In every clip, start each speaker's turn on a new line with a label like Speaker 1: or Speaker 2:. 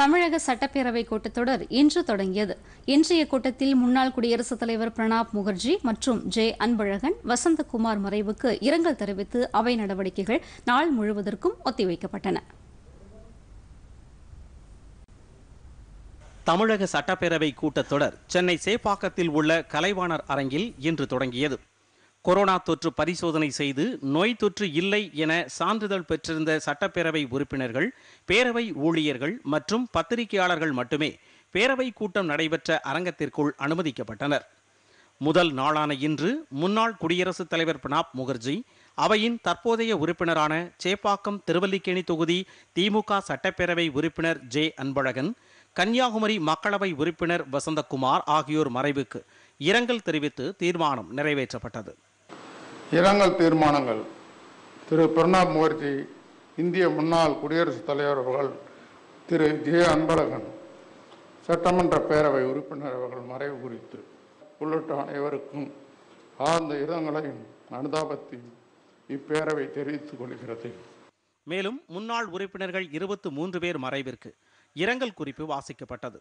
Speaker 1: தமிழக சட்டப்பேரவை கூட்டத்தொடர் இன்று தொடங்கியது இன்றைய கூட்டத்தில் முன்னாள் குடியரசுத் தலைவர் பிரணாப் முகர்ஜி மற்றும் ஜே அன்பழகன் வசந்தகுமார் மறைவுக்கு இரங்கல் தெரிவித்து அவை நடவடிக்கைகள் நாள் முழுவதற்கும் ஒத்திவைக்கப்பட்டன தமிழக சட்டப்பேரவை கூட்டத்தொடர் சென்னை சேப்பாக்கத்தில் உள்ள கலைவாணர் அரங்கில் இன்று தொடங்கியது கொரோனா தொற்று பரிசோதனை செய்து நோய் தொற்று இல்லை என சான்றிதழ் பெற்றிருந்த சட்டப்பேரவை உறுப்பினர்கள் பேரவை ஊழியர்கள் மற்றும் பத்திரிகையாளர்கள் மட்டுமே பேரவை கூட்டம் நடைபெற்ற அரங்கத்திற்குள் அனுமதிக்கப்பட்டனர் முதல் நாளான இன்று முன்னாள் குடியரசுத் தலைவர் பிரணாப் முகர்ஜி அவையின் தற்போதைய உறுப்பினரான சேப்பாக்கம் திருவல்லிக்கேணி தொகுதி திமுக சட்டப்பேரவை உறுப்பினர் ஜே அன்பழகன் கன்னியாகுமரி மக்களவை உறுப்பினர் வசந்தகுமார் ஆகியோர் மறைவுக்கு
Speaker 2: இரங்கல் தெரிவித்து தீர்மானம் நிறைவேற்றப்பட்டது இரங்கல் தீர்மானங்கள் திரு பிரணாப் முகர்ஜி இந்திய முன்னாள் குடியரசுத் தலைவர் அவர்கள் திரு ஜே அன்பழகன் சட்டமன்ற பேரவை உறுப்பினர் அவர்கள் மறைவு குறித்து உள்ளிட்ட அனைவருக்கும் ஆழ்ந்த இரங்கலையும் அனுதாபத்தையும் இப்பேரவை தெரிவித்துக் கொள்கிறது
Speaker 1: மேலும் முன்னாள் உறுப்பினர்கள் இருபத்தி மூன்று பேர் மறைவிற்கு இரங்கல் குறிப்பு வாசிக்கப்பட்டது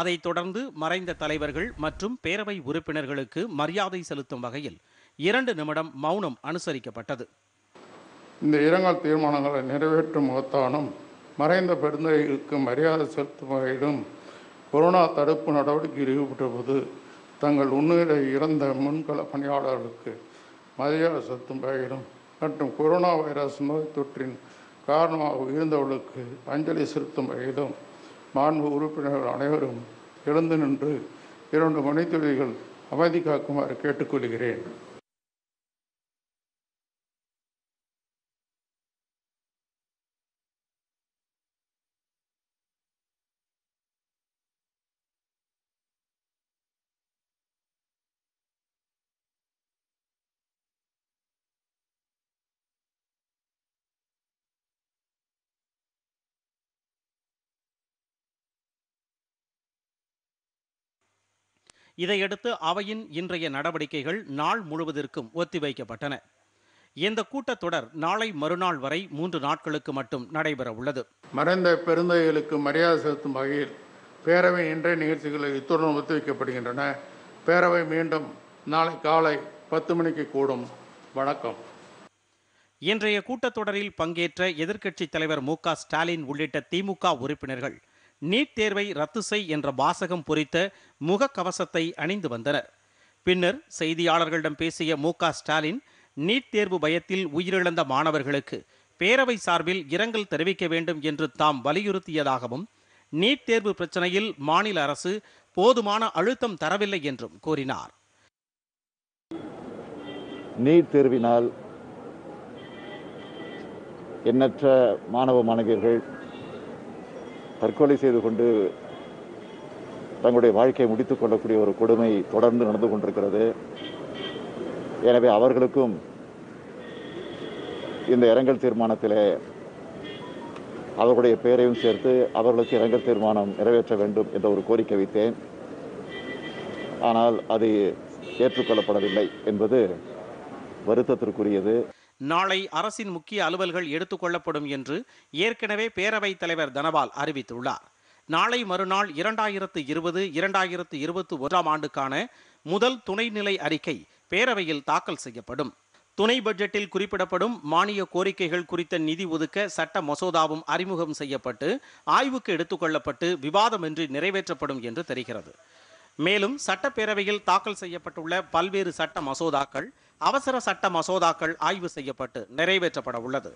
Speaker 1: அதைத் தொடர்ந்து மறைந்த தலைவர்கள் மற்றும் பேரவை உறுப்பினர்களுக்கு மரியாதை செலுத்தும் வகையில் இரண்டு நிமிடம் மௌனம் அனுசரிக்கப்பட்டது
Speaker 2: இந்த இரங்கல் தீர்மானங்களை நிறைவேற்றும் முகத்தானும் மறைந்த பெருந்தைகளுக்கு மரியாதை செலுத்தும் வகையிலும் கொரோனா தடுப்பு நடவடிக்கை ஈடுபட்டிருப்பது தங்கள் உண்மையிலே இறந்த முன்கள பணியாளர்களுக்கு மரியாதை செலுத்தும் வகையிலும் மற்றும் கொரோனா வைரஸ் நோய் தொற்றின் காரணமாக உயிர்ந்தவர்களுக்கு அஞ்சலி செலுத்தும் வகையிலும் மாண்பு உறுப்பினர்கள் அனைவரும் எழுந்து நின்று இரண்டு மணித்துளிகள் அமைதி காக்குமாறு கேட்டுக்கொள்கிறேன்
Speaker 1: இதையடுத்து அவையின் இன்றைய நடவடிக்கைகள் நாள் முழுவதற்கும் ஒத்திவைக்கப்பட்டன இந்த கூட்டத்தொடர்
Speaker 2: நாளை மறுநாள் வரை மூன்று நாட்களுக்கு மட்டும் நடைபெற உள்ளது மறைந்த பெருந்தைகளுக்கு மரியாதை செலுத்தும் வகையில் பேரவை இன்றைய நிகழ்ச்சிகள் இத்துடன் ஒத்திவைக்கப்படுகின்றன பேரவை மீண்டும் நாளை காலை பத்து மணிக்கு கூடும் வணக்கம்
Speaker 1: இன்றைய கூட்டத்தொடரில் பங்கேற்ற எதிர்க்கட்சித் தலைவர் மு ஸ்டாலின் உள்ளிட்ட திமுக உறுப்பினர்கள் நீட் தேர்வை ரத்து செய் என்ற வாசகம் பொறித்த முகக்கவசத்தை அணிந்து வந்தனர் பின்னர் செய்தியாளர்களிடம் பேசிய மு ஸ்டாலின் நீட் தேர்வு பயத்தில் உயிரிழந்த மாணவர்களுக்கு பேரவை சார்பில் இரங்கல் தெரிவிக்க வேண்டும் என்று தாம் வலியுறுத்தியதாகவும் நீட் தேர்வு பிரச்சனையில் மாநில அரசு போதுமான அழுத்தம் தரவில்லை என்றும் கூறினார்
Speaker 3: நீட் தேர்வினால் எண்ணற்ற மாணவ மாணவியர்கள் தற்கொலை செய்து கொண்டு தங்களுடைய வாழ்க்கையை முடித்துக் கொள்ளக்கூடிய ஒரு கொடுமை தொடர்ந்து நடந்து கொண்டிருக்கிறது எனவே அவர்களுக்கும் இந்த இரங்கல் தீர்மானத்தில் அவர்களுடைய பெயரையும் சேர்த்து அவர்களுக்கு இரங்கல் தீர்மானம் நிறைவேற்ற வேண்டும் என்ற ஒரு கோரிக்கை வைத்தேன் ஆனால் அது ஏற்றுக்கொள்ளப்படவில்லை என்பது வருத்தத்திற்குரியது
Speaker 1: நாளை அரசின் முக்கிய அலுவல்கள் எடுத்துக்கொள்ளப்படும் என்று ஏற்கனவே பேரவைத் தலைவர் தனபால் அறிவித்துள்ளார் நாளை மறுநாள் இரண்டாயிரத்து இருபது இரண்டாயிரத்து இருபத்தி ஒன்றாம் ஆண்டுக்கான முதல் துணைநிலை அறிக்கை பேரவையில் தாக்கல் செய்யப்படும் துணை பட்ஜெட்டில் குறிப்பிடப்படும் மானிய கோரிக்கைகள் குறித்த நிதி ஒதுக்க சட்ட மசோதாவும் அறிமுகம் செய்யப்பட்டு ஆய்வுக்கு எடுத்துக்கொள்ளப்பட்டு விவாதமின்றி நிறைவேற்றப்படும் என்று தெரிகிறது மேலும் சட்டப்பேரவையில் தாக்கல் செய்யப்பட்டுள்ள பல்வேறு சட்ட மசோதாக்கள் அவசர சட்ட மசோதாக்கள் ஆய்வு செய்யப்பட்டு நிறைவேற்றப்பட உள்ளது